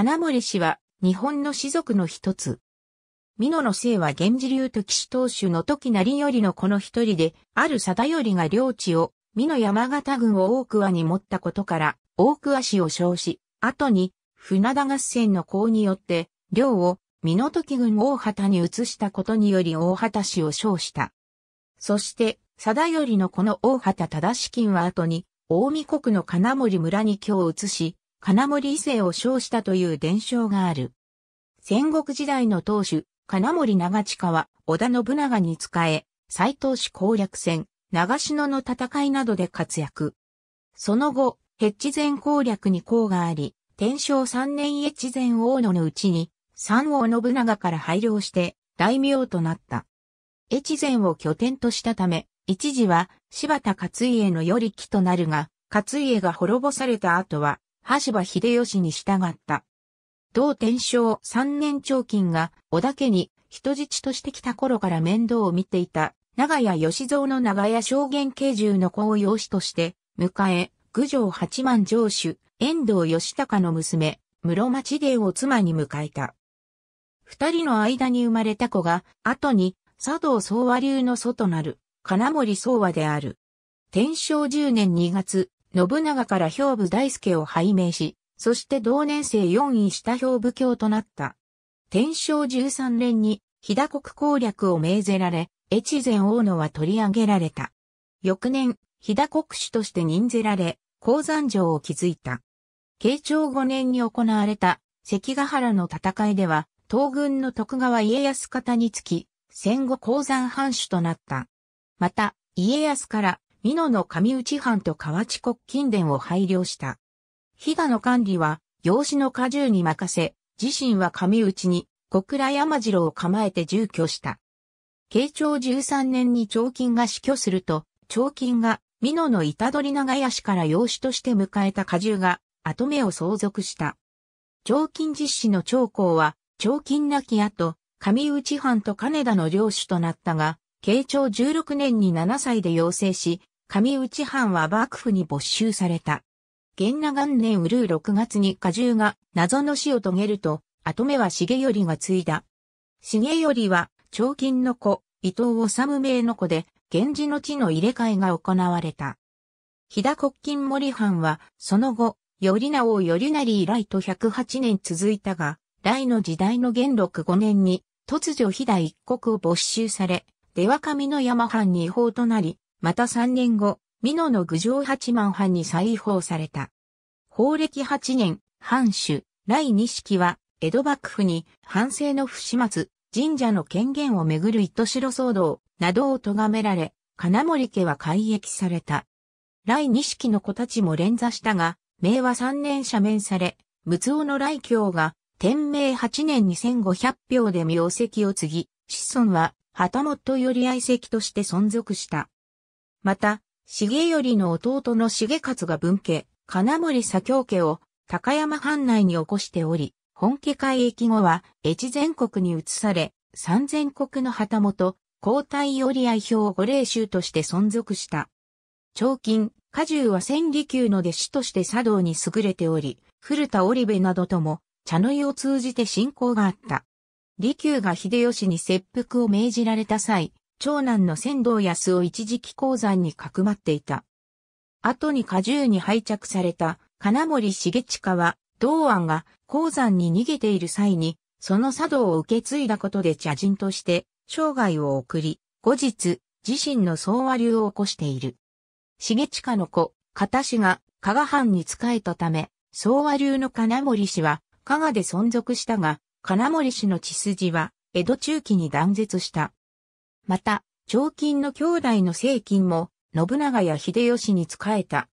金森氏は日本の士族の一つ。美濃の姓は源氏流と騎士当主の時りよりのこの一人で、ある貞頼が領地を、美濃山形郡を大桑に持ったことから、大桑氏を称し、後に、船田合戦の功によって、領を、美濃時軍大畑に移したことにより大畑氏を称した。そして、貞頼のこの大畑忠資金は後に、大見国の金森村に京を移し、金森伊勢を称したという伝承がある。戦国時代の当主、金森長近は織田信長に仕え、斎藤氏攻略戦、長篠の戦いなどで活躍。その後、ヘッジ前攻略に功があり、天正三年越前大野のうちに、三王信長から拝領して、大名となった。越前を拠点としたため、一時は柴田勝家の寄り木となるが、勝家が滅ぼされた後は、橋場秀吉に従った。同天正三年長金が織田家に人質として来た頃から面倒を見ていた長屋義蔵の長屋証言慶従の子を養子として迎え、郡上八幡城主、遠藤義隆の娘、室町伝を妻に迎えた。二人の間に生まれた子が、後に佐藤総和流の祖となる、金森総和である。天正十年二月、信長から兵部大輔を拝命し、そして同年生4位下兵部教となった。天正13年に、飛騨国攻略を命ぜられ、越前大野は取り上げられた。翌年、飛騨国主として任ぜられ、鉱山城を築いた。慶長5年に行われた関ヶ原の戦いでは、東軍の徳川家康方につき、戦後鉱山藩主となった。また、家康から美濃の上内藩と河内国近殿を配慮した。飛騨の管理は、養子の荷重に任せ、自身は上内に、小倉山城を構えて住居した。慶長13年に長金が死去すると、長金が、美濃の板取長屋市から養子として迎えた荷重が、後目を相続した。長金実施の長江は、長金亡き後、上内藩と金田の領主となったが、慶長16年に7歳で養成し、上内藩は幕府に没収された。元那元年うるう6月に荷重が謎の死を遂げると、後目は重頼が継いだ。重頼は、長金の子、伊藤治名の子で、源氏の地の入れ替えが行われた。飛騨国金森藩は、その後、頼直頼成以来と108年続いたが、来の時代の元禄5年に、突如飛騨一国を没収され、出若美の山藩に違法となり、また3年後、美濃の郡上八幡藩に再違法された。法暦8年、藩主、来錦は、江戸幕府に、藩政の不始末、神社の権限をめぐる糸代騒動、などを咎められ、金森家は改易された。来錦の子たちも連座したが、明和3年赦免され、仏王の来京が、天明8年に千5 0 0票で名跡を継ぎ、子孫は旗本より愛席として存続した。また、重頼の弟の重勝が分家、金森左京家を高山藩内に起こしており、本家会役後は越前国に移され、三千国の旗本、皇太より愛表五霊衆として存続した。長金、家重は千里宮の弟子として茶道に優れており、古田織部などとも茶の湯を通じて信仰があった。利休が秀吉に切腹を命じられた際、長男の仙道康を一時期鉱山にかくまっていた。後に荷重に配着された金森重親は、道安が鉱山に逃げている際に、その茶道を受け継いだことで茶人として生涯を送り、後日、自身の総和流を起こしている。重親の子、片氏が加賀藩に仕えたため、総和流の金森氏は加賀で存続したが、金森氏の血筋は、江戸中期に断絶した。また、長金の兄弟の正金も、信長や秀吉に仕えた。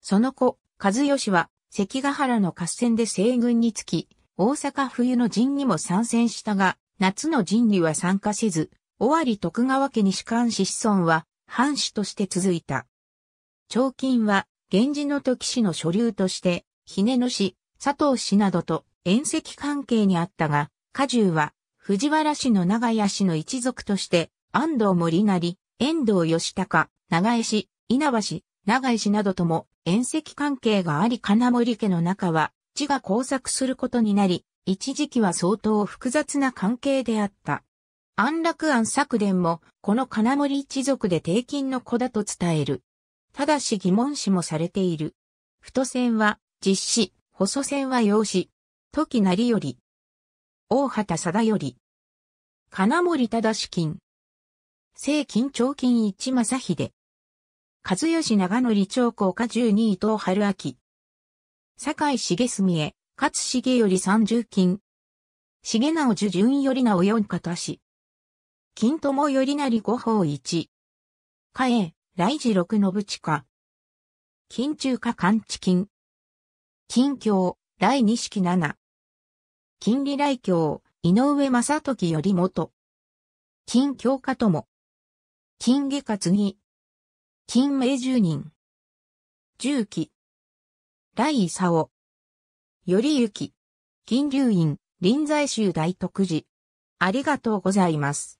その子、和義は、関ヶ原の合戦で西軍につき、大阪冬の陣にも参戦したが、夏の陣には参加せず、尾張徳川家に士官子子孫は、藩主として続いた。長金は、源氏の時氏の所流として、姫野氏、佐藤氏などと縁石関係にあったが、家重は藤原氏の長屋氏の一族として、安藤森成、遠藤義高、長江氏、稲葉氏、長江氏などとも縁石関係があり金森家の中は、地が交錯することになり、一時期は相当複雑な関係であった。安楽庵作伝も、この金森一族で低金の子だと伝える。ただし疑問視もされている。太線は実施、細線は用子、時成より、大畑貞より、金森忠資金、正金長金一正秀、和義長則長公家十二伊藤春明、坂井重澄へ、勝重より三十金、重直樹順より直四方氏、金友よりなり五方一、加栄、来時六信近、金中華官地金、金京、来式七。金利来教、井上正時より元。金教家とも。金下活に。金明十人。重機。来伊佐よりゆき。金龍院、臨済宗大徳寺。ありがとうございます。